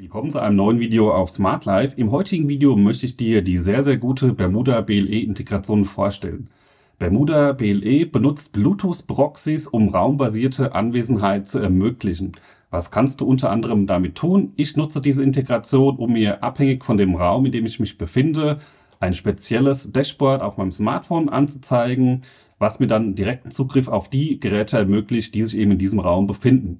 Willkommen zu einem neuen Video auf Smart Life. Im heutigen Video möchte ich dir die sehr, sehr gute Bermuda BLE Integration vorstellen. Bermuda BLE benutzt Bluetooth Proxys, um raumbasierte Anwesenheit zu ermöglichen. Was kannst du unter anderem damit tun? Ich nutze diese Integration, um mir abhängig von dem Raum, in dem ich mich befinde, ein spezielles Dashboard auf meinem Smartphone anzuzeigen, was mir dann direkten Zugriff auf die Geräte ermöglicht, die sich eben in diesem Raum befinden.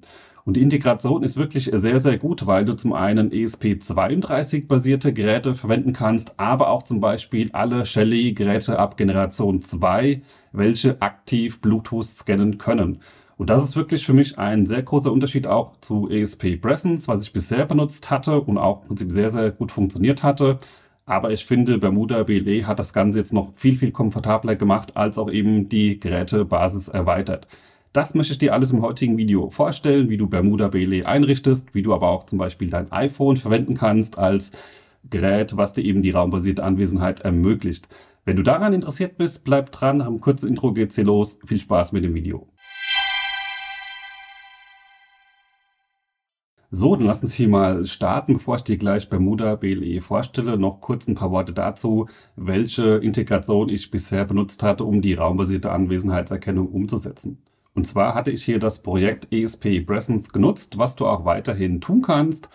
Und die Integration ist wirklich sehr, sehr gut, weil du zum einen ESP32-basierte Geräte verwenden kannst, aber auch zum Beispiel alle Shelly-Geräte ab Generation 2, welche aktiv Bluetooth scannen können. Und das ist wirklich für mich ein sehr großer Unterschied auch zu ESP Presence, was ich bisher benutzt hatte und auch im Prinzip sehr, sehr gut funktioniert hatte. Aber ich finde, Bermuda BLE hat das Ganze jetzt noch viel, viel komfortabler gemacht, als auch eben die Gerätebasis erweitert. Das möchte ich dir alles im heutigen Video vorstellen, wie du Bermuda BLE einrichtest, wie du aber auch zum Beispiel dein iPhone verwenden kannst als Gerät, was dir eben die raumbasierte Anwesenheit ermöglicht. Wenn du daran interessiert bist, bleib dran, am kurzen Intro geht's hier los. Viel Spaß mit dem Video. So, dann lass uns hier mal starten, bevor ich dir gleich Bermuda BLE vorstelle. Noch kurz ein paar Worte dazu, welche Integration ich bisher benutzt hatte, um die raumbasierte Anwesenheitserkennung umzusetzen. Und zwar hatte ich hier das Projekt ESP Presence genutzt, was du auch weiterhin tun kannst.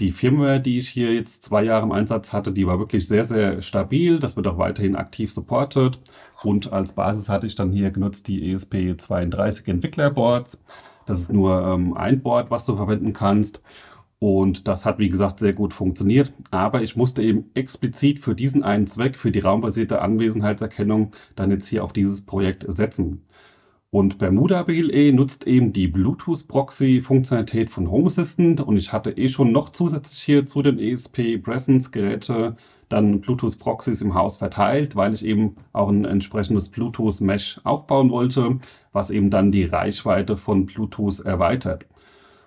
Die Firmware, die ich hier jetzt zwei Jahre im Einsatz hatte, die war wirklich sehr, sehr stabil. Das wird auch weiterhin aktiv supported. Und als Basis hatte ich dann hier genutzt die ESP32 Entwicklerboards. Das ist nur ähm, ein Board, was du verwenden kannst. Und das hat, wie gesagt, sehr gut funktioniert. Aber ich musste eben explizit für diesen einen Zweck, für die raumbasierte Anwesenheitserkennung, dann jetzt hier auf dieses Projekt setzen. Und Bermuda BLE nutzt eben die Bluetooth-Proxy-Funktionalität von Home Assistant und ich hatte eh schon noch zusätzlich hier zu den ESP Presence-Geräte dann Bluetooth-Proxys im Haus verteilt, weil ich eben auch ein entsprechendes Bluetooth-Mesh aufbauen wollte, was eben dann die Reichweite von Bluetooth erweitert.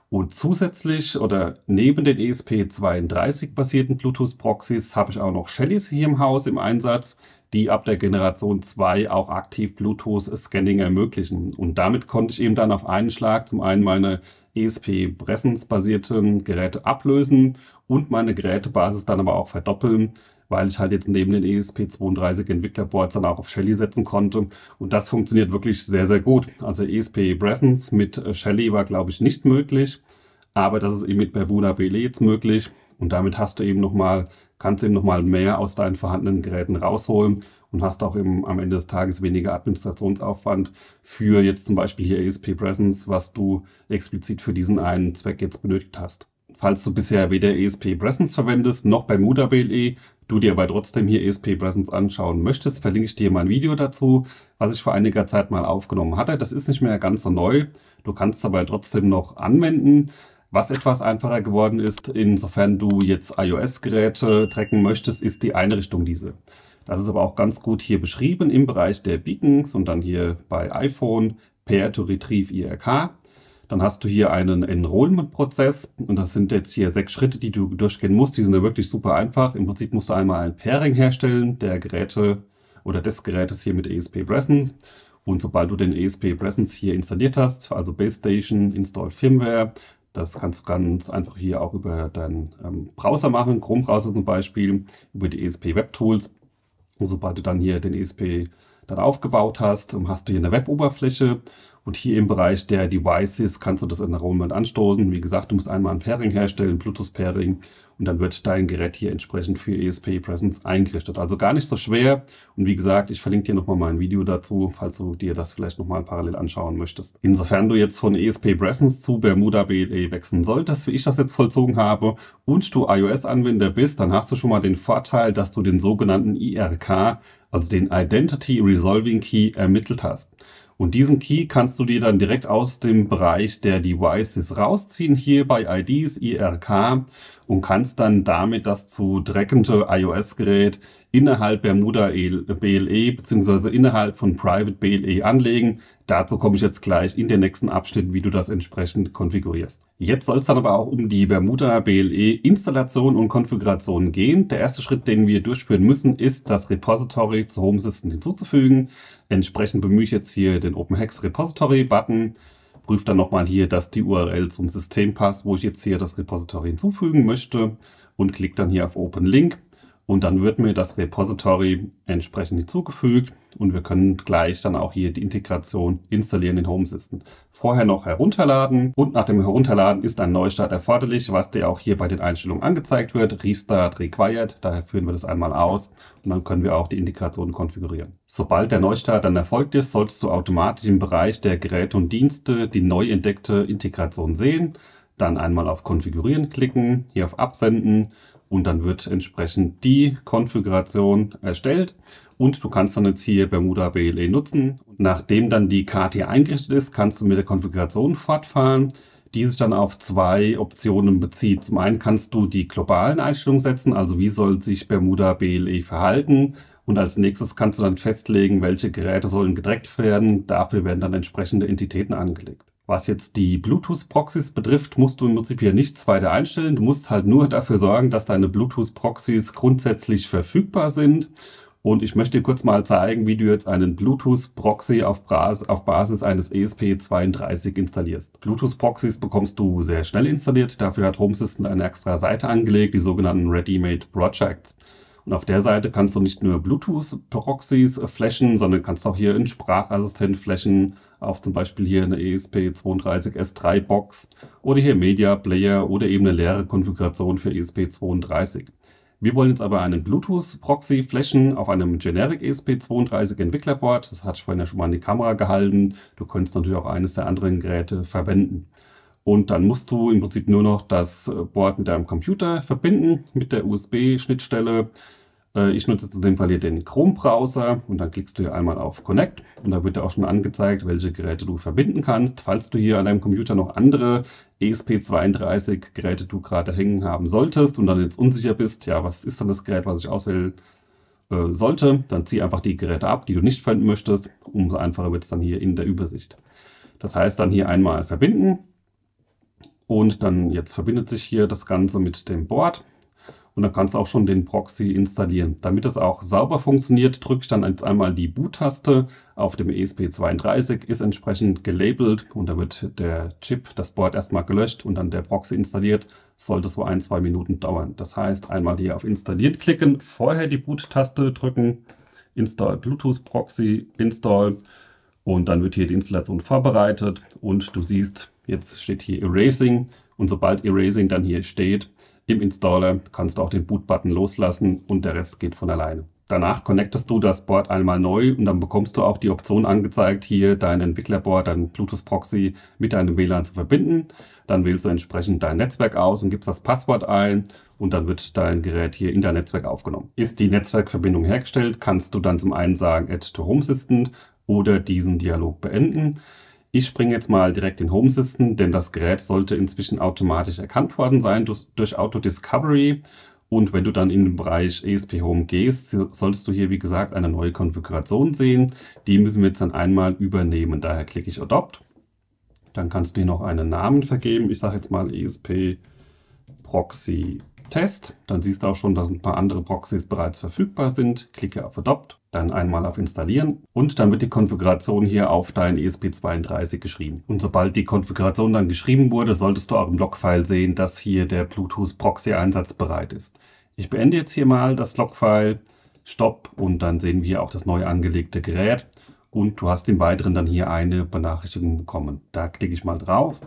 Und zusätzlich oder neben den ESP32-basierten Bluetooth-Proxys habe ich auch noch Shellys hier im Haus im Einsatz, die ab der Generation 2 auch aktiv Bluetooth-Scanning ermöglichen. Und damit konnte ich eben dann auf einen Schlag zum einen meine esp bressens basierten Geräte ablösen und meine Gerätebasis dann aber auch verdoppeln, weil ich halt jetzt neben den ESP32 Entwicklerboards dann auch auf Shelly setzen konnte. Und das funktioniert wirklich sehr, sehr gut. Also ESP bressens mit äh, Shelly war, glaube ich, nicht möglich. Aber das ist eben mit Bermuda BL e jetzt möglich. Und damit hast du eben nochmal, kannst eben nochmal mehr aus deinen vorhandenen Geräten rausholen und hast auch eben am Ende des Tages weniger Administrationsaufwand für jetzt zum Beispiel hier ESP Presence, was du explizit für diesen einen Zweck jetzt benötigt hast. Falls du bisher weder ESP Presence verwendest, noch Bermuda BLE, du dir aber trotzdem hier ESP Presence anschauen möchtest, verlinke ich dir mein Video dazu, was ich vor einiger Zeit mal aufgenommen hatte. Das ist nicht mehr ganz so neu. Du kannst es aber trotzdem noch anwenden. Was etwas einfacher geworden ist, insofern du jetzt iOS-Geräte tracken möchtest, ist die Einrichtung diese. Das ist aber auch ganz gut hier beschrieben im Bereich der Beacons und dann hier bei iPhone, Pair to Retrieve IRK. Dann hast du hier einen Enrollment-Prozess und das sind jetzt hier sechs Schritte, die du durchgehen musst. Die sind ja wirklich super einfach. Im Prinzip musst du einmal ein Pairing herstellen der Geräte oder des Gerätes hier mit ESP Presence. Und sobald du den ESP Presence hier installiert hast, also Base Station, Install Firmware, das kannst du ganz einfach hier auch über deinen ähm, Browser machen, Chrome-Browser zum Beispiel, über die ESP Web Tools. Und sobald du dann hier den ESP dann aufgebaut hast, hast du hier eine Web-Oberfläche und hier im Bereich der Devices kannst du das Enrollment anstoßen. Wie gesagt, du musst einmal ein Pairing herstellen, Bluetooth-Pairing, und dann wird dein Gerät hier entsprechend für ESP Presence eingerichtet. Also gar nicht so schwer. Und wie gesagt, ich verlinke dir nochmal mein Video dazu, falls du dir das vielleicht nochmal parallel anschauen möchtest. Insofern du jetzt von ESP Presence zu Bermuda BLE wechseln solltest, wie ich das jetzt vollzogen habe, und du iOS-Anwender bist, dann hast du schon mal den Vorteil, dass du den sogenannten IRK, also den Identity Resolving Key, ermittelt hast. Und diesen Key kannst du dir dann direkt aus dem Bereich der Devices rausziehen, hier bei IDs, IRK, und kannst dann damit das zu dreckende iOS-Gerät innerhalb Bermuda e BLE bzw. innerhalb von Private BLE anlegen, Dazu komme ich jetzt gleich in den nächsten Abschnitt, wie du das entsprechend konfigurierst. Jetzt soll es dann aber auch um die Bermuda BLE Installation und Konfiguration gehen. Der erste Schritt, den wir durchführen müssen, ist, das Repository zu Home System hinzuzufügen. Entsprechend bemühe ich jetzt hier den OpenHex Repository Button. Prüfe dann nochmal hier, dass die URL zum System passt, wo ich jetzt hier das Repository hinzufügen möchte und klicke dann hier auf Open Link. Und dann wird mir das Repository entsprechend hinzugefügt und wir können gleich dann auch hier die Integration installieren in Home System. Vorher noch herunterladen und nach dem Herunterladen ist ein Neustart erforderlich, was dir auch hier bei den Einstellungen angezeigt wird. Restart required, daher führen wir das einmal aus und dann können wir auch die Integration konfigurieren. Sobald der Neustart dann erfolgt ist, solltest du automatisch im Bereich der Geräte und Dienste die neu entdeckte Integration sehen. Dann einmal auf Konfigurieren klicken, hier auf Absenden und dann wird entsprechend die Konfiguration erstellt und du kannst dann jetzt hier Bermuda BLE nutzen. Nachdem dann die Karte eingerichtet ist, kannst du mit der Konfiguration fortfahren, die sich dann auf zwei Optionen bezieht. Zum einen kannst du die globalen Einstellungen setzen, also wie soll sich Bermuda BLE verhalten und als nächstes kannst du dann festlegen, welche Geräte sollen gedreckt werden. Dafür werden dann entsprechende Entitäten angelegt. Was jetzt die Bluetooth-Proxys betrifft, musst du im Prinzip hier nichts weiter einstellen. Du musst halt nur dafür sorgen, dass deine Bluetooth-Proxys grundsätzlich verfügbar sind. Und ich möchte dir kurz mal zeigen, wie du jetzt einen Bluetooth-Proxy auf, auf, Basis eines ESP32 installierst. Bluetooth-Proxys bekommst du sehr schnell installiert. Dafür hat Homesystem eine extra Seite angelegt, die sogenannten Ready-Made Projects. Und auf der Seite kannst du nicht nur Bluetooth-Proxys flashen, sondern kannst auch hier in Sprachassistent flashen, auf zum Beispiel hier eine ESP32S3-Box oder hier Media Player oder eben eine leere Konfiguration für ESP32. Wir wollen jetzt aber einen Bluetooth-Proxy flashen auf einem Generic ESP32 Entwicklerboard. Das hatte ich vorhin ja schon mal in die Kamera gehalten. Du könntest natürlich auch eines der anderen Geräte verwenden. Und dann musst du im Prinzip nur noch das äh, Board mit deinem Computer verbinden, mit der USB-Schnittstelle. Äh, ich nutze jetzt in dem Fall hier den Chrome-Browser und dann klickst du hier einmal auf Connect und da wird dir auch schon angezeigt, welche Geräte du verbinden kannst. Falls du hier an deinem Computer noch andere ESP32-Geräte du gerade hängen haben solltest und dann jetzt unsicher bist, ja, was ist dann das Gerät, was ich auswählen äh, sollte, dann zieh einfach die Geräte ab, die du nicht verwenden möchtest. Umso einfacher wird es dann hier in der Übersicht. Das heißt dann hier einmal verbinden und dann jetzt verbindet sich hier das Ganze mit dem Board und dann kannst du auch schon den Proxy installieren. Damit das auch sauber funktioniert, drücke ich dann jetzt einmal die Boot-Taste auf dem ESP32, ist entsprechend gelabelt und da wird der Chip, das Board erstmal gelöscht und dann der Proxy installiert. Sollte so ein, zwei Minuten dauern. Das heißt, einmal hier auf Installiert klicken, vorher die Boot-Taste drücken, Install Bluetooth Proxy, Install und dann wird hier die Installation vorbereitet und du siehst, jetzt steht hier Erasing und sobald Erasing dann hier steht, im Installer kannst du auch den Boot-Button loslassen und der Rest geht von alleine. Danach connectest du das Board einmal neu und dann bekommst du auch die Option angezeigt, hier dein Entwicklerboard, dein Bluetooth-Proxy mit deinem WLAN zu verbinden. Dann wählst du entsprechend dein Netzwerk aus und gibst das Passwort ein und dann wird dein Gerät hier in dein Netzwerk aufgenommen. Ist die Netzwerkverbindung hergestellt, kannst du dann zum einen sagen, add to Home system oder diesen Dialog beenden. Ich springe jetzt mal direkt in Home System, denn das Gerät sollte inzwischen automatisch erkannt worden sein durch, durch Auto Discovery. Und wenn du dann in den Bereich ESP Home gehst, solltest du hier, wie gesagt, eine neue Konfiguration sehen. Die müssen wir jetzt dann einmal übernehmen. Daher klicke ich Adopt. Dann kannst du hier noch einen Namen vergeben. Ich sage jetzt mal ESP Proxy Test. Dann siehst du auch schon, dass ein paar andere Proxys bereits verfügbar sind. Klicke auf Adopt dann einmal auf Installieren und dann wird die Konfiguration hier auf dein ESP32 geschrieben. Und sobald die Konfiguration dann geschrieben wurde, solltest du auch im Logfile sehen, dass hier der Bluetooth-Proxy einsatzbereit ist. Ich beende jetzt hier mal das Logfile, Stopp und dann sehen wir auch das neu angelegte Gerät und du hast im Weiteren dann hier eine Benachrichtigung bekommen. Da klicke ich mal drauf.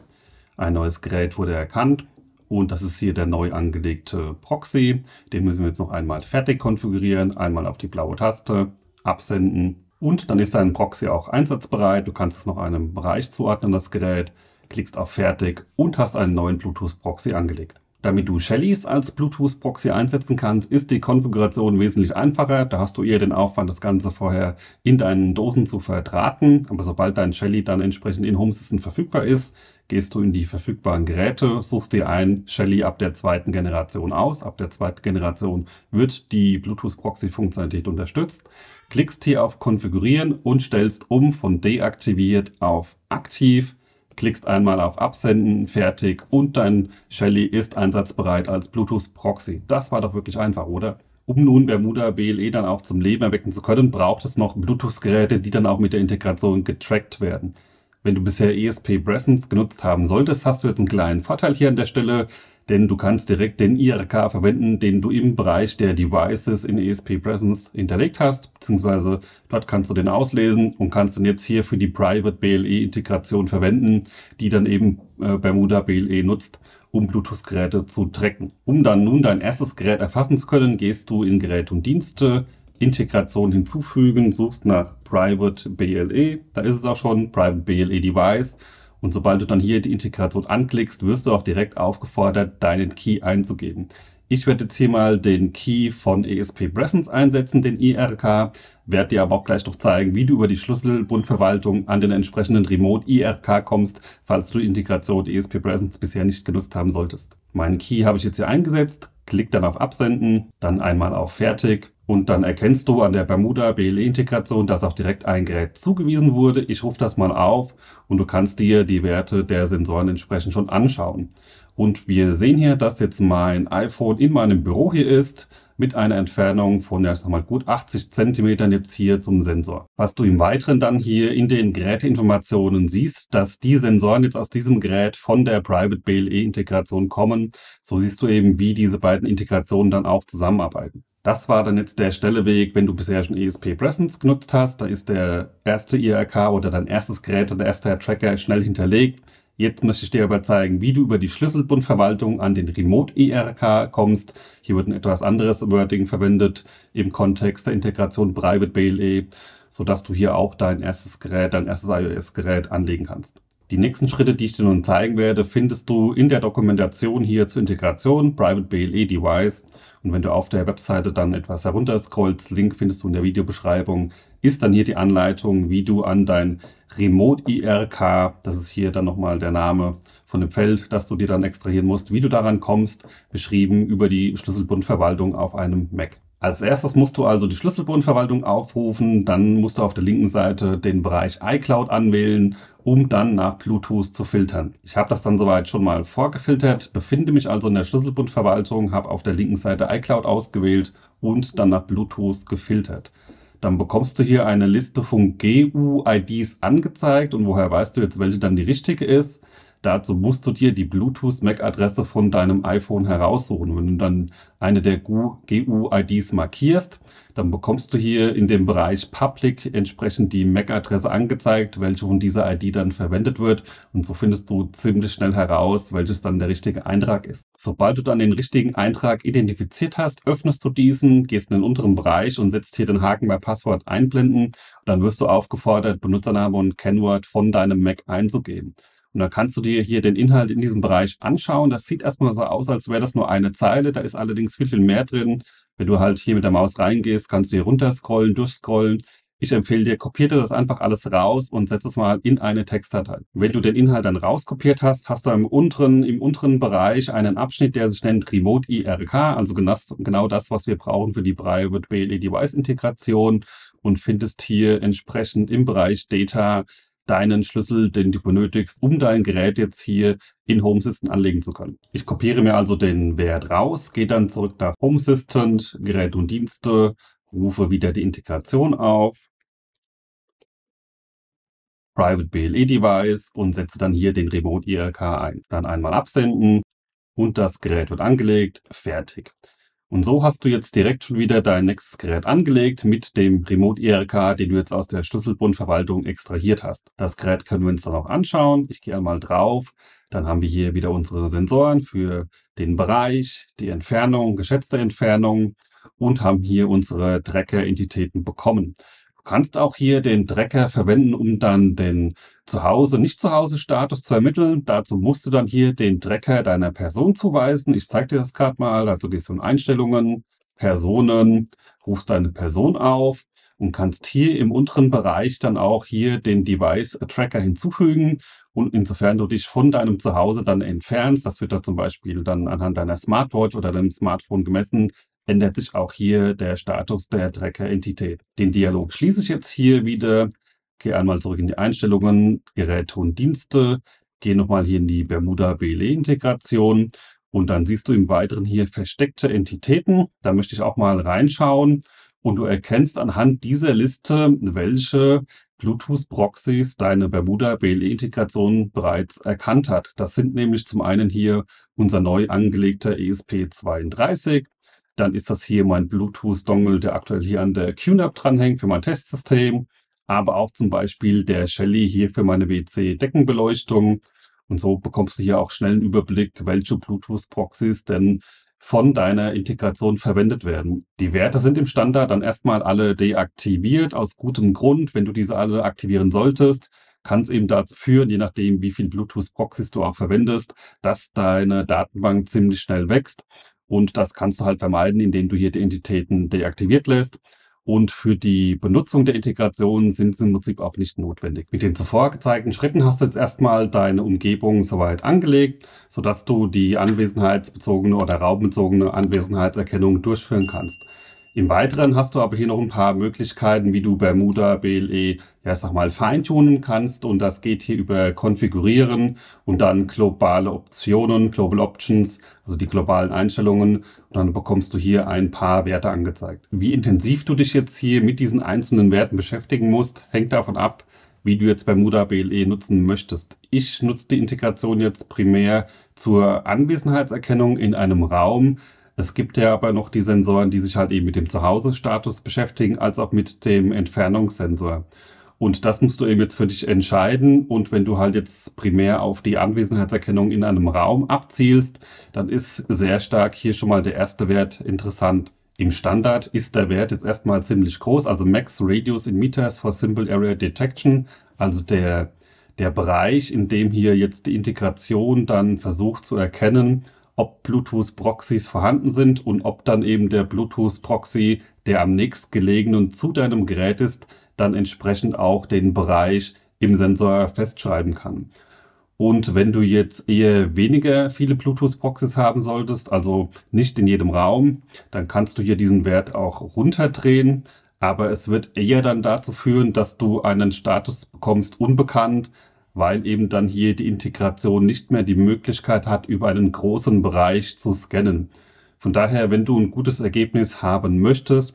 Ein neues Gerät wurde erkannt und das ist hier der neu angelegte Proxy. Den müssen wir jetzt noch einmal fertig konfigurieren. Einmal auf die blaue Taste absenden und dann ist dein Proxy auch einsatzbereit. Du kannst es noch einem Bereich zuordnen, das Gerät, klickst auf Fertig und hast einen neuen Bluetooth-Proxy angelegt. Damit du Shellys als Bluetooth-Proxy einsetzen kannst, ist die Konfiguration wesentlich einfacher. Da hast du eher den Aufwand, das Ganze vorher in deinen Dosen zu verdrahten. Aber sobald dein Shelly dann entsprechend in Homeseason verfügbar ist, gehst du in die verfügbaren Geräte, suchst dir ein Shelly ab der zweiten Generation aus. Ab der zweiten Generation wird die Bluetooth-Proxy-Funktionalität unterstützt klickst hier auf Konfigurieren und stellst um von deaktiviert auf aktiv, klickst einmal auf Absenden, fertig und dein Shelly ist einsatzbereit als Bluetooth-Proxy. Das war doch wirklich einfach, oder? Um nun Bermuda BLE dann auch zum Leben erwecken zu können, braucht es noch Bluetooth-Geräte, die dann auch mit der Integration getrackt werden. Wenn du bisher ESP Presence genutzt haben solltest, hast du jetzt einen kleinen Vorteil hier an der Stelle denn du kannst direkt den IRK verwenden, den du im Bereich der Devices in ESP Presence hinterlegt hast, beziehungsweise dort kannst du den auslesen und kannst den jetzt hier für die Private BLE Integration verwenden, die dann eben äh, Bermuda BLE nutzt, um Bluetooth-Geräte zu tracken. Um dann nun dein erstes Gerät erfassen zu können, gehst du in Gerät und Dienste, Integration hinzufügen, suchst nach Private BLE, da ist es auch schon, Private BLE Device und sobald du dann hier die Integration anklickst, wirst du auch direkt aufgefordert, deinen Key einzugeben. Ich werde jetzt hier mal den Key von ESP Presence einsetzen, den IRK, werde dir aber auch gleich noch zeigen, wie du über die Schlüsselbundverwaltung an den entsprechenden Remote IRK kommst, falls du die Integration ESP Presence bisher nicht genutzt haben solltest. Meinen Key habe ich jetzt hier eingesetzt, klick dann auf Absenden, dann einmal auf Fertig und dann erkennst du an der bermuda ble integration dass auch direkt ein Gerät zugewiesen wurde. Ich rufe das mal auf und du kannst dir die Werte der Sensoren entsprechend schon anschauen. Und wir sehen hier, dass jetzt mein iPhone in meinem Büro hier ist mit einer Entfernung von, ja, ich sag mal, gut 80 Zentimetern jetzt hier zum Sensor. Was du im Weiteren dann hier in den Geräteinformationen siehst, dass die Sensoren jetzt aus diesem Gerät von der Private BLE Integration kommen. So siehst du eben, wie diese beiden Integrationen dann auch zusammenarbeiten. Das war dann jetzt der schnelle Weg, wenn du bisher schon ESP Presence genutzt hast. Da ist der erste IRK oder dein erstes Gerät oder erste Tracker schnell hinterlegt. Jetzt möchte ich dir aber zeigen, wie du über die Schlüsselbundverwaltung an den Remote IRK kommst. Hier wird ein etwas anderes Wording verwendet im Kontext der Integration Private BLE, sodass du hier auch dein erstes Gerät, dein erstes iOS-Gerät anlegen kannst. Die nächsten Schritte, die ich dir nun zeigen werde, findest du in der Dokumentation hier zur Integration Private BLE Device. Und wenn du auf der Webseite dann etwas herunterscrollst, Link findest du in der Videobeschreibung, ist dann hier die Anleitung, wie du an dein Remote IRK, das ist hier dann nochmal der Name von dem Feld, das du dir dann extrahieren musst, wie du daran kommst, beschrieben über die Schlüsselbundverwaltung auf einem Mac. Als erstes musst du also die Schlüsselbundverwaltung aufrufen, dann musst du auf der linken Seite den Bereich iCloud anwählen, um dann nach Bluetooth zu filtern. Ich habe das dann soweit schon mal vorgefiltert, befinde mich also in der Schlüsselbundverwaltung, habe auf der linken Seite iCloud ausgewählt und dann nach Bluetooth gefiltert. Dann bekommst du hier eine Liste von GU-IDs angezeigt und woher weißt du jetzt, welche dann die richtige ist. Dazu musst du dir die Bluetooth-MAC-Adresse von deinem iPhone heraussuchen. Wenn du dann eine der GU-IDs markierst, dann bekommst du hier in dem Bereich Public entsprechend die MAC-Adresse angezeigt, welche von dieser ID dann verwendet wird. Und so findest du ziemlich schnell heraus, welches dann der richtige Eintrag ist. Sobald du dann den richtigen Eintrag identifiziert hast, öffnest du diesen, gehst in den unteren Bereich und setzt hier den Haken bei Passwort einblenden. dann wirst du aufgefordert, Benutzername und Kennwort von deinem Mac einzugeben. Und dann kannst du dir hier den Inhalt in diesem Bereich anschauen. Das sieht erstmal so aus, als wäre das nur eine Zeile. Da ist allerdings viel, viel mehr drin. Wenn du halt hier mit der Maus reingehst, kannst du hier runterscrollen, durchscrollen. Ich empfehle dir, kopiere das einfach alles raus und setze es mal in eine Textdatei. Wenn du den Inhalt dann rauskopiert hast, hast du im unteren, im unteren Bereich einen Abschnitt, der sich nennt Remote IRK, also genau, genau das, was wir brauchen für die Private BLE Device Integration und findest hier entsprechend im Bereich Data deinen Schlüssel, den du benötigst, um dein Gerät jetzt hier in Home Assistant anlegen zu können. Ich kopiere mir also den Wert raus, gehe dann zurück nach Home Assistant, Gerät und Dienste, rufe wieder die Integration auf, Private BLE Device und setze dann hier den Remote IRK ein. Dann einmal absenden und das Gerät wird angelegt. Fertig. Und so hast du jetzt direkt schon wieder dein nächstes Gerät angelegt mit dem Remote IRK, den du jetzt aus der Schlüsselbundverwaltung extrahiert hast. Das Gerät können wir uns dann auch anschauen. Ich gehe einmal drauf. Dann haben wir hier wieder unsere Sensoren für den Bereich, die Entfernung, geschätzte Entfernung und haben hier unsere Tracker-Entitäten bekommen. Du kannst auch hier den Tracker verwenden, um dann den Zuhause, nicht Zuhause Status zu ermitteln. Dazu musst du dann hier den Tracker deiner Person zuweisen. Ich zeige dir das gerade mal. Dazu also gehst du in Einstellungen, Personen, rufst deine Person auf und kannst hier im unteren Bereich dann auch hier den Device Tracker hinzufügen. Und insofern du dich von deinem Zuhause dann entfernst, das wird da zum Beispiel dann anhand deiner Smartwatch oder deinem Smartphone gemessen, ändert sich auch hier der Status der Tracker-Entität. Den Dialog schließe ich jetzt hier wieder, gehe einmal zurück in die Einstellungen, Geräte und Dienste, gehe nochmal hier in die Bermuda BLE-Integration und dann siehst du im Weiteren hier versteckte Entitäten. Da möchte ich auch mal reinschauen und du erkennst anhand dieser Liste, welche Bluetooth-Proxys deine Bermuda BLE-Integration bereits erkannt hat. Das sind nämlich zum einen hier unser neu angelegter ESP32, dann ist das hier mein Bluetooth-Dongle, der aktuell hier an der QNAP dranhängt für mein Testsystem. Aber auch zum Beispiel der Shelly hier für meine WC-Deckenbeleuchtung. Und so bekommst du hier auch schnell einen Überblick, welche Bluetooth-Proxys denn von deiner Integration verwendet werden. Die Werte sind im Standard dann erstmal alle deaktiviert, aus gutem Grund. Wenn du diese alle aktivieren solltest, kann es eben dazu führen, je nachdem, wie viel Bluetooth-Proxys du auch verwendest, dass deine Datenbank ziemlich schnell wächst und das kannst du halt vermeiden, indem du hier die Entitäten deaktiviert lässt. Und für die Benutzung der Integration sind sie im Prinzip auch nicht notwendig. Mit den zuvor gezeigten Schritten hast du jetzt erstmal deine Umgebung soweit angelegt, sodass du die anwesenheitsbezogene oder raumbezogene Anwesenheitserkennung durchführen kannst. Im Weiteren hast du aber hier noch ein paar Möglichkeiten, wie du Bermuda BLE, ja, sag mal, feintunen kannst. Und das geht hier über Konfigurieren und dann globale Optionen, Global Options, also die globalen Einstellungen. Und dann bekommst du hier ein paar Werte angezeigt. Wie intensiv du dich jetzt hier mit diesen einzelnen Werten beschäftigen musst, hängt davon ab, wie du jetzt Bermuda BLE nutzen möchtest. Ich nutze die Integration jetzt primär zur Anwesenheitserkennung in einem Raum. Es gibt ja aber noch die Sensoren, die sich halt eben mit dem Zuhause-Status beschäftigen, als auch mit dem Entfernungssensor. Und das musst du eben jetzt für dich entscheiden. Und wenn du halt jetzt primär auf die Anwesenheitserkennung in einem Raum abzielst, dann ist sehr stark hier schon mal der erste Wert interessant. Im Standard ist der Wert jetzt erstmal ziemlich groß, also Max Radius in Meters for Simple Area Detection, also der, der Bereich, in dem hier jetzt die Integration dann versucht zu erkennen, ob Bluetooth-Proxys vorhanden sind und ob dann eben der Bluetooth-Proxy, der am nächstgelegenen zu deinem Gerät ist, dann entsprechend auch den Bereich im Sensor festschreiben kann. Und wenn du jetzt eher weniger viele Bluetooth-Proxys haben solltest, also nicht in jedem Raum, dann kannst du hier diesen Wert auch runterdrehen. Aber es wird eher dann dazu führen, dass du einen Status bekommst, unbekannt, weil eben dann hier die Integration nicht mehr die Möglichkeit hat, über einen großen Bereich zu scannen. Von daher, wenn du ein gutes Ergebnis haben möchtest,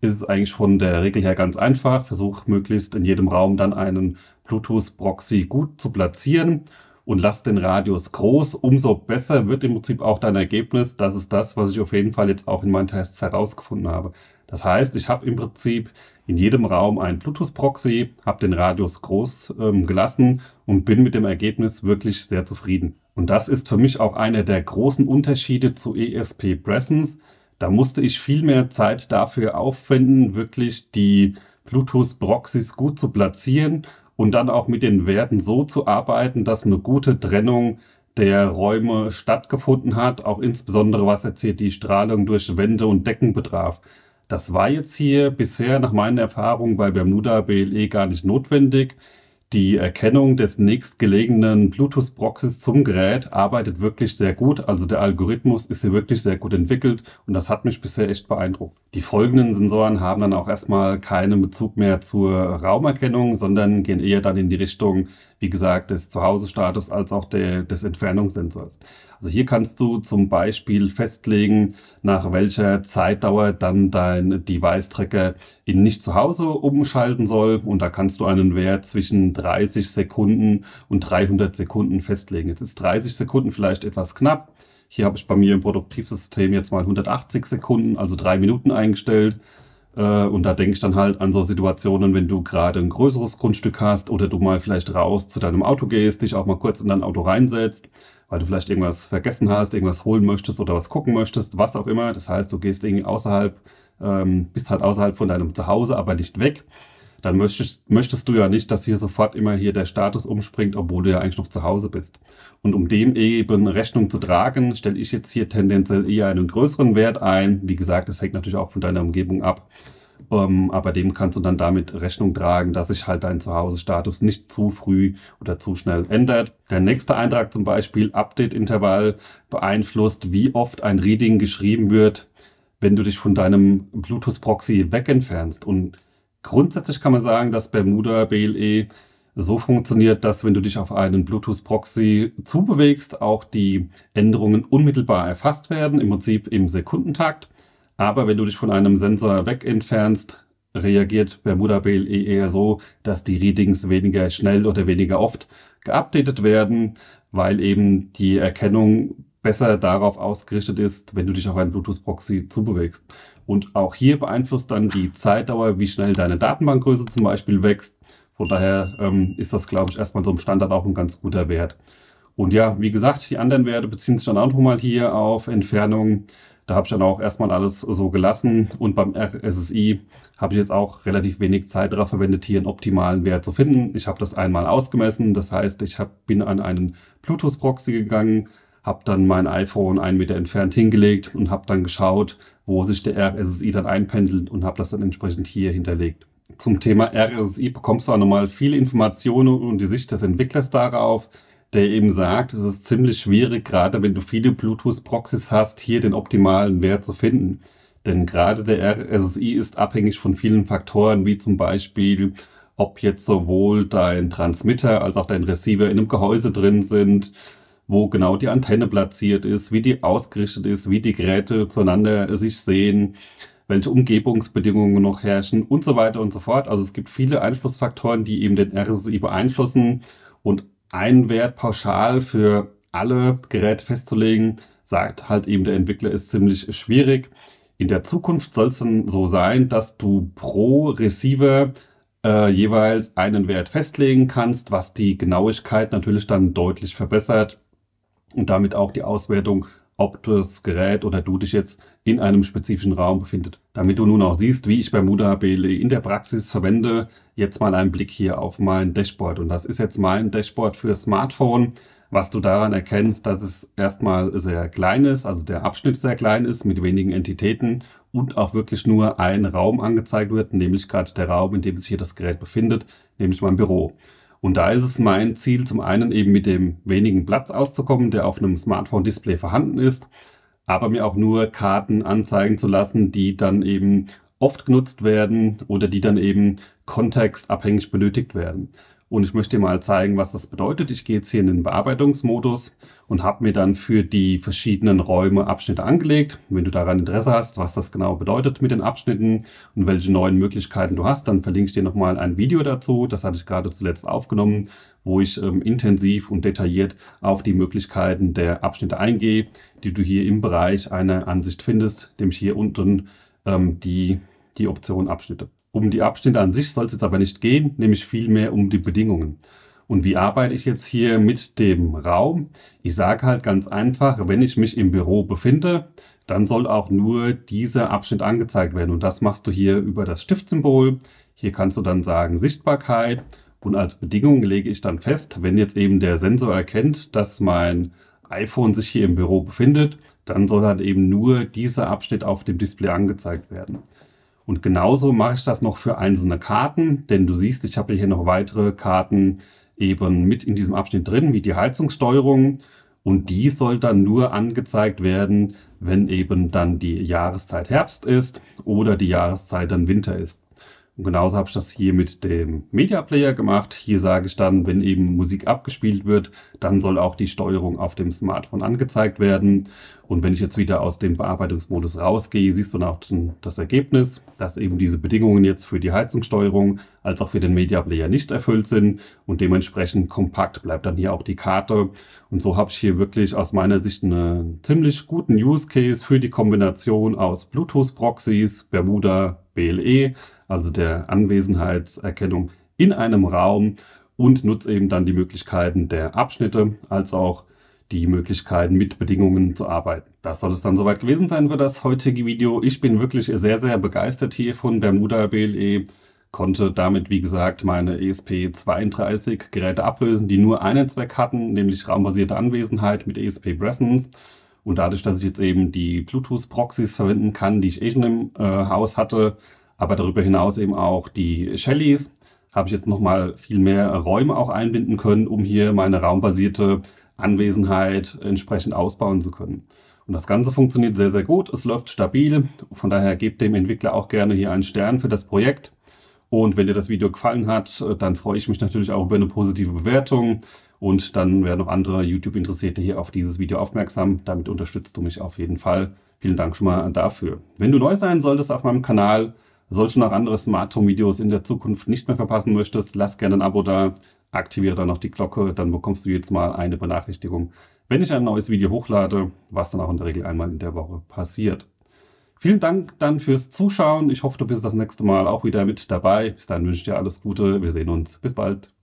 ist es eigentlich von der Regel her ganz einfach. Versuch möglichst in jedem Raum dann einen Bluetooth-Proxy gut zu platzieren und lass den Radius groß. Umso besser wird im Prinzip auch dein Ergebnis. Das ist das, was ich auf jeden Fall jetzt auch in meinen Tests herausgefunden habe. Das heißt, ich habe im Prinzip in jedem Raum ein Bluetooth-Proxy, habe den Radius groß ähm, gelassen und bin mit dem Ergebnis wirklich sehr zufrieden. Und das ist für mich auch einer der großen Unterschiede zu ESP Presence. Da musste ich viel mehr Zeit dafür aufwenden, wirklich die Bluetooth-Proxys gut zu platzieren und dann auch mit den Werten so zu arbeiten, dass eine gute Trennung der Räume stattgefunden hat, auch insbesondere was jetzt hier die Strahlung durch Wände und Decken betraf. Das war jetzt hier bisher nach meinen Erfahrungen bei Bermuda BLE gar nicht notwendig. Die Erkennung des nächstgelegenen Bluetooth-Proxys zum Gerät arbeitet wirklich sehr gut. Also der Algorithmus ist hier wirklich sehr gut entwickelt und das hat mich bisher echt beeindruckt. Die folgenden Sensoren haben dann auch erstmal keinen Bezug mehr zur Raumerkennung, sondern gehen eher dann in die Richtung, wie gesagt, des Zuhause-Status als auch der, des Entfernungssensors. Also hier kannst du zum Beispiel festlegen, nach welcher Zeitdauer dann dein Device-Tracker in nicht zu Hause umschalten soll. Und da kannst du einen Wert zwischen 30 Sekunden und 300 Sekunden festlegen. Jetzt ist 30 Sekunden vielleicht etwas knapp. Hier habe ich bei mir im Produktivsystem jetzt mal 180 Sekunden, also drei Minuten eingestellt. Äh, und da denke ich dann halt an so Situationen, wenn du gerade ein größeres Grundstück hast oder du mal vielleicht raus zu deinem Auto gehst, dich auch mal kurz in dein Auto reinsetzt, weil du vielleicht irgendwas vergessen hast, irgendwas holen möchtest oder was gucken möchtest, was auch immer. Das heißt, du gehst irgendwie außerhalb, ähm, bist halt außerhalb von deinem Zuhause, aber nicht weg. Dann möchtest, möchtest du ja nicht, dass hier sofort immer hier der Status umspringt, obwohl du ja eigentlich noch zu Hause bist. Und um dem eben Rechnung zu tragen, stelle ich jetzt hier tendenziell eher einen größeren Wert ein. Wie gesagt, das hängt natürlich auch von deiner Umgebung ab. Ähm, aber dem kannst du dann damit Rechnung tragen, dass sich halt dein Zuhause-Status nicht zu früh oder zu schnell ändert. Der nächste Eintrag zum Beispiel, Update-Intervall beeinflusst, wie oft ein Reading geschrieben wird, wenn du dich von deinem Bluetooth-Proxy wegentfernst. Und grundsätzlich kann man sagen, dass Bermuda BLE so funktioniert, dass wenn du dich auf einen Bluetooth-Proxy zubewegst, auch die Änderungen unmittelbar erfasst werden, im Prinzip im Sekundentakt. Aber wenn du dich von einem Sensor weg entfernst, reagiert Bermuda BLE eher so, dass die Readings weniger schnell oder weniger oft geupdatet werden, weil eben die Erkennung besser darauf ausgerichtet ist, wenn du dich auf einen Bluetooth-Proxy zubewegst. Und auch hier beeinflusst dann die Zeitdauer, wie schnell deine Datenbankgröße zum Beispiel wächst. Von daher ähm, ist das, glaube ich, erstmal so im Standard auch ein ganz guter Wert. Und ja, wie gesagt, die anderen Werte beziehen sich dann auch nochmal hier auf Entfernungen da habe ich dann auch erstmal alles so gelassen und beim SSI habe ich jetzt auch relativ wenig Zeit darauf verwendet, hier einen optimalen Wert zu finden. Ich habe das einmal ausgemessen, das heißt, ich hab, bin an einen Bluetooth-Proxy gegangen, habe dann mein iPhone einen Meter entfernt hingelegt und habe dann geschaut, wo sich der RSSI dann einpendelt und habe das dann entsprechend hier hinterlegt. Zum Thema RSSI bekommst du auch nochmal viele Informationen und die Sicht des Entwicklers darauf, der eben sagt, es ist ziemlich schwierig, gerade wenn du viele Bluetooth-Proxys hast, hier den optimalen Wert zu finden. Denn gerade der RSSI ist abhängig von vielen Faktoren, wie zum Beispiel, ob jetzt sowohl dein Transmitter als auch dein Receiver in einem Gehäuse drin sind, wo genau die Antenne platziert ist, wie die ausgerichtet ist, wie die Geräte zueinander sich sehen, welche Umgebungsbedingungen noch herrschen und so weiter und so fort. Also es gibt viele Einflussfaktoren, die eben den RSSI beeinflussen und einen Wert pauschal für alle Geräte festzulegen, sagt halt eben der Entwickler, ist ziemlich schwierig. In der Zukunft soll es dann so sein, dass du pro Receiver äh, jeweils einen Wert festlegen kannst, was die Genauigkeit natürlich dann deutlich verbessert und damit auch die Auswertung ob das Gerät oder du dich jetzt in einem spezifischen Raum befindet. Damit du nun auch siehst, wie ich Bermuda BLE in der Praxis verwende, jetzt mal einen Blick hier auf mein Dashboard. Und das ist jetzt mein Dashboard für Smartphone. Was du daran erkennst, dass es erstmal sehr klein ist, also der Abschnitt sehr klein ist, mit wenigen Entitäten und auch wirklich nur ein Raum angezeigt wird, nämlich gerade der Raum, in dem sich hier das Gerät befindet, nämlich mein Büro. Und da ist es mein Ziel, zum einen eben mit dem wenigen Platz auszukommen, der auf einem Smartphone-Display vorhanden ist, aber mir auch nur Karten anzeigen zu lassen, die dann eben oft genutzt werden oder die dann eben kontextabhängig benötigt werden. Und ich möchte dir mal zeigen, was das bedeutet. Ich gehe jetzt hier in den Bearbeitungsmodus und habe mir dann für die verschiedenen Räume Abschnitte angelegt. Wenn du daran Interesse hast, was das genau bedeutet mit den Abschnitten und welche neuen Möglichkeiten du hast, dann verlinke ich dir nochmal ein Video dazu. Das hatte ich gerade zuletzt aufgenommen, wo ich ähm, intensiv und detailliert auf die Möglichkeiten der Abschnitte eingehe, die du hier im Bereich einer Ansicht findest, nämlich hier unten ähm, die, die Option Abschnitte. Um die Abschnitte an sich soll es jetzt aber nicht gehen, nämlich vielmehr um die Bedingungen. Und wie arbeite ich jetzt hier mit dem Raum? Ich sage halt ganz einfach, wenn ich mich im Büro befinde, dann soll auch nur dieser Abschnitt angezeigt werden. Und das machst du hier über das Stiftsymbol. Hier kannst du dann sagen Sichtbarkeit. Und als Bedingung lege ich dann fest, wenn jetzt eben der Sensor erkennt, dass mein iPhone sich hier im Büro befindet, dann soll halt eben nur dieser Abschnitt auf dem Display angezeigt werden. Und genauso mache ich das noch für einzelne Karten, denn du siehst, ich habe hier noch weitere Karten, eben mit in diesem Abschnitt drin, wie die Heizungssteuerung. Und die soll dann nur angezeigt werden, wenn eben dann die Jahreszeit Herbst ist oder die Jahreszeit dann Winter ist. Und genauso habe ich das hier mit dem Media Player gemacht. Hier sage ich dann, wenn eben Musik abgespielt wird, dann soll auch die Steuerung auf dem Smartphone angezeigt werden. Und wenn ich jetzt wieder aus dem Bearbeitungsmodus rausgehe, siehst du dann auch das Ergebnis, dass eben diese Bedingungen jetzt für die Heizungssteuerung als auch für den Media Player nicht erfüllt sind. Und dementsprechend kompakt bleibt dann hier auch die Karte. Und so habe ich hier wirklich aus meiner Sicht einen ziemlich guten Use Case für die Kombination aus Bluetooth-Proxys, Bermuda, BLE also der Anwesenheitserkennung in einem Raum und nutze eben dann die Möglichkeiten der Abschnitte als auch die Möglichkeiten mit Bedingungen zu arbeiten. Das soll es dann soweit gewesen sein für das heutige Video. Ich bin wirklich sehr, sehr begeistert hier von Bermuda BLE konnte damit, wie gesagt, meine ESP32 Geräte ablösen, die nur einen Zweck hatten, nämlich raumbasierte Anwesenheit mit ESP Presence. Und dadurch, dass ich jetzt eben die Bluetooth-Proxys verwenden kann, die ich eh schon im äh, Haus hatte, aber darüber hinaus eben auch die Shellys. Habe ich jetzt nochmal viel mehr Räume auch einbinden können, um hier meine raumbasierte Anwesenheit entsprechend ausbauen zu können. Und das Ganze funktioniert sehr, sehr gut. Es läuft stabil. Von daher gebt dem Entwickler auch gerne hier einen Stern für das Projekt. Und wenn dir das Video gefallen hat, dann freue ich mich natürlich auch über eine positive Bewertung. Und dann werden auch andere YouTube-Interessierte hier auf dieses Video aufmerksam. Damit unterstützt du mich auf jeden Fall. Vielen Dank schon mal dafür. Wenn du neu sein solltest auf meinem Kanal, Sollst du noch andere Smart Home Videos in der Zukunft nicht mehr verpassen möchtest, lass gerne ein Abo da, aktiviere dann noch die Glocke, dann bekommst du jetzt Mal eine Benachrichtigung, wenn ich ein neues Video hochlade, was dann auch in der Regel einmal in der Woche passiert. Vielen Dank dann fürs Zuschauen. Ich hoffe, du bist das nächste Mal auch wieder mit dabei. Bis dann wünsche ich dir alles Gute. Wir sehen uns. Bis bald.